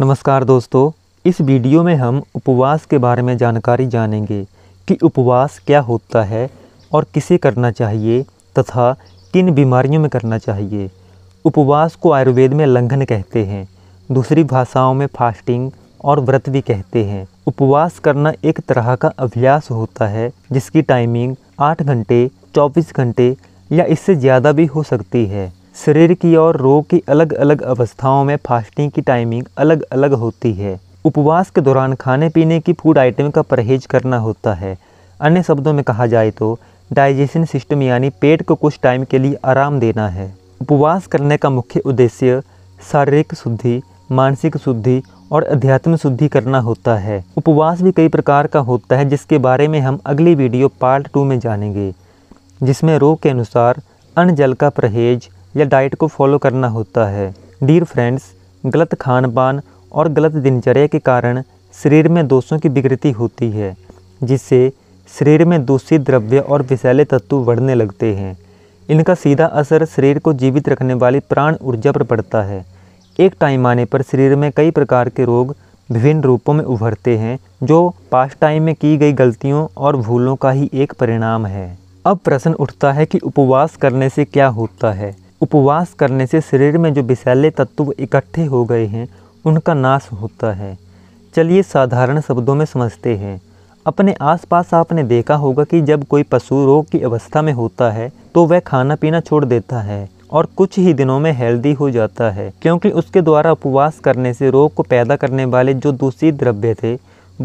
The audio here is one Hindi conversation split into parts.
नमस्कार दोस्तों इस वीडियो में हम उपवास के बारे में जानकारी जानेंगे कि उपवास क्या होता है और किसे करना चाहिए तथा किन बीमारियों में करना चाहिए उपवास को आयुर्वेद में लंघन कहते हैं दूसरी भाषाओं में फास्टिंग और व्रत भी कहते हैं उपवास करना एक तरह का अभ्यास होता है जिसकी टाइमिंग आठ घंटे चौबीस घंटे या इससे ज़्यादा भी हो सकती है शरीर की और रोग की अलग अलग अवस्थाओं में फास्टिंग की टाइमिंग अलग अलग होती है उपवास के दौरान खाने पीने की फूड आइटम का परहेज करना होता है अन्य शब्दों में कहा जाए तो डाइजेशन सिस्टम यानी पेट को कुछ टाइम के लिए आराम देना है उपवास करने का मुख्य उद्देश्य शारीरिक शुद्धि मानसिक शुद्धि और अध्यात्म शुद्धि करना होता है उपवास भी कई प्रकार का होता है जिसके बारे में हम अगली वीडियो पार्ट टू में जानेंगे जिसमें रोग के अनुसार अन्न जल का परहेज या डाइट को फॉलो करना होता है डियर फ्रेंड्स गलत खान पान और गलत दिनचर्या के कारण शरीर में दोषों की विकृति होती है जिससे शरीर में दूषित द्रव्य और विषैले तत्व बढ़ने लगते हैं इनका सीधा असर शरीर को जीवित रखने वाली प्राण ऊर्जा पर पड़ता है एक टाइम आने पर शरीर में कई प्रकार के रोग विभिन्न रूपों में उभरते हैं जो पास्ट टाइम में की गई गलतियों और भूलों का ही एक परिणाम है अब प्रश्न उठता है कि उपवास करने से क्या होता है उपवास करने से शरीर में जो विषैले तत्व इकट्ठे हो गए हैं उनका नाश होता है चलिए साधारण शब्दों में समझते हैं अपने आसपास आपने देखा होगा कि जब कोई पशु रोग की अवस्था में होता है तो वह खाना पीना छोड़ देता है और कुछ ही दिनों में हेल्दी हो जाता है क्योंकि उसके द्वारा उपवास करने से रोग को पैदा करने वाले जो दूषित द्रव्य थे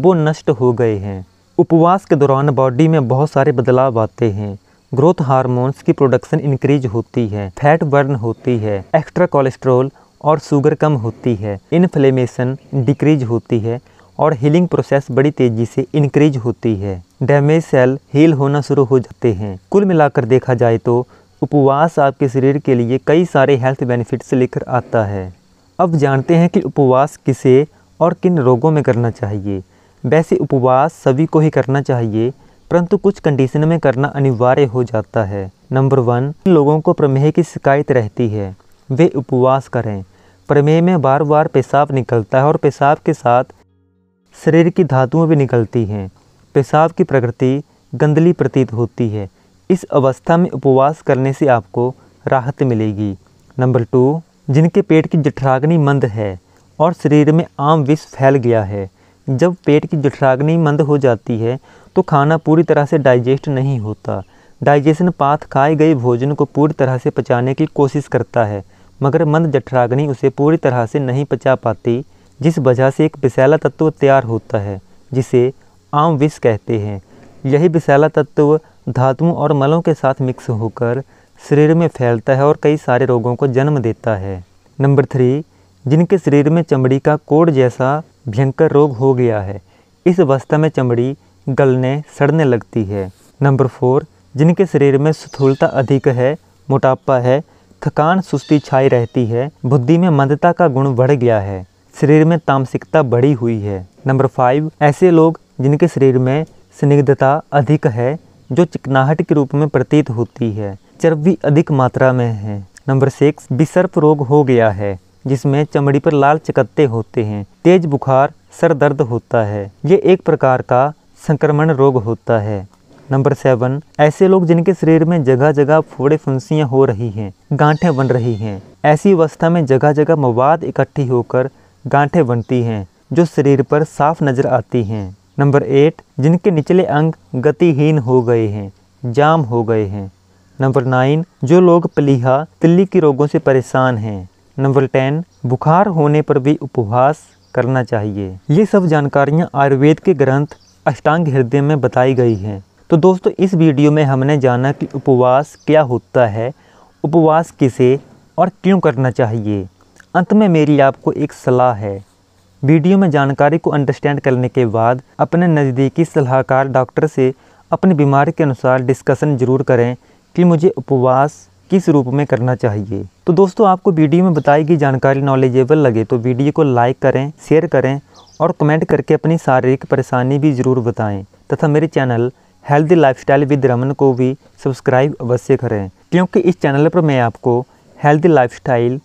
वो नष्ट हो गए हैं उपवास के दौरान बॉडी में बहुत सारे बदलाव आते हैं ग्रोथ हार्मोन्स की प्रोडक्शन इंक्रीज होती है फैट बर्न होती है एक्स्ट्रा कोलेस्ट्रोल और शुगर कम होती है इन्फ्लेमेशन डिक्रीज होती है और हीलिंग प्रोसेस बड़ी तेजी से इंक्रीज होती है डैमेज सेल हील होना शुरू हो जाते हैं कुल मिलाकर देखा जाए तो उपवास आपके शरीर के लिए कई सारे हेल्थ बेनिफिट्स लेकर आता है अब जानते हैं कि उपवास किसे और किन रोगों में करना चाहिए वैसे उपवास सभी को ही करना चाहिए परंतु कुछ कंडीशन में करना अनिवार्य हो जाता है नंबर वन लोगों को प्रमेह की शिकायत रहती है वे उपवास करें प्रमेह में बार बार पेशाब निकलता है और पेशाब के साथ शरीर की धातुएं भी निकलती हैं पेशाब की प्रकृति गंदली प्रतीत होती है इस अवस्था में उपवास करने से आपको राहत मिलेगी नंबर टू जिनके पेट की जठराग्नि मंद है और शरीर में आम विष फैल गया है जब पेट की जठराग्नि मंद हो जाती है तो खाना पूरी तरह से डाइजेस्ट नहीं होता डाइजेशन पाथ खाए गए भोजन को पूरी तरह से पचाने की कोशिश करता है मगर मंद जठराग्नि उसे पूरी तरह से नहीं पचा पाती जिस वजह से एक विशैला तत्व तैयार होता है जिसे आम विष कहते हैं यही विशैला तत्व धातुओं और मलों के साथ मिक्स होकर शरीर में फैलता है और कई सारे रोगों को जन्म देता है नंबर थ्री जिनके शरीर में चमड़ी का कोड जैसा भयंकर रोग हो गया है इस अवस्था में चमड़ी गलने सड़ने लगती है नंबर फोर जिनके शरीर में स्थूलता अधिक है मोटापा है थकान सुस्ती छाई रहती है बुद्धि में मंदता का गुण बढ़ गया है शरीर में तामसिकता बढ़ी हुई है नंबर फाइव ऐसे लोग जिनके शरीर में स्निग्धता अधिक है जो चिकनाहट के रूप में प्रतीत होती है चर्बी अधिक मात्रा में है नंबर सिक्स विसर्प रोग हो गया है जिसमें चमड़ी पर लाल चकत्ते होते हैं तेज बुखार सर दर्द होता है ये एक प्रकार का संक्रमण रोग होता है नंबर सेवन ऐसे लोग जिनके शरीर में जगह जगह फोड़े फुंसियाँ हो रही हैं गांठें बन रही हैं ऐसी अवस्था में जगह जगह मवाद इकट्ठी होकर गांठें बनती हैं जो शरीर पर साफ नज़र आती हैं नंबर एट जिनके निचले अंग गतिहीन हो गए हैं जाम हो गए हैं नंबर नाइन जो लोग पलीहा तिल्ली के रोगों से परेशान हैं नंबर टेन बुखार होने पर भी उपवास करना चाहिए ये सब जानकारियाँ आयुर्वेद के ग्रंथ अष्टांग हृदय में बताई गई हैं तो दोस्तों इस वीडियो में हमने जाना कि उपवास क्या होता है उपवास किसे और क्यों करना चाहिए अंत में मेरी आपको एक सलाह है वीडियो में जानकारी को अंडरस्टैंड करने के बाद अपने नज़दीकी सलाहकार डॉक्टर से अपनी बीमारी के अनुसार डिस्कशन ज़रूर करें कि मुझे उपवास किस रूप में करना चाहिए तो दोस्तों आपको वीडियो में बताई गई जानकारी नॉलेजेबल लगे तो वीडियो को लाइक करें शेयर करें और कमेंट करके अपनी शारीरिक परेशानी भी ज़रूर बताएं तथा मेरे channel healthy lifestyle with Raman को भी सब्सक्राइब अवश्य करें क्योंकि इस चैनल पर मैं आपको हेल्दी लाइफस्टाइल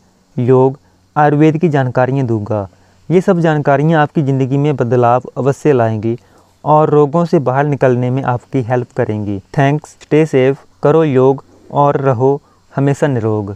योग आयुर्वेद की जानकारियाँ दूंगा ये सब जानकारियाँ आपकी ज़िंदगी में बदलाव अवश्य लाएंगी और रोगों से बाहर निकलने में आपकी हेल्प करेंगी थैंक्स स्टे सेफ करो योग और रहो हमेशा निरोग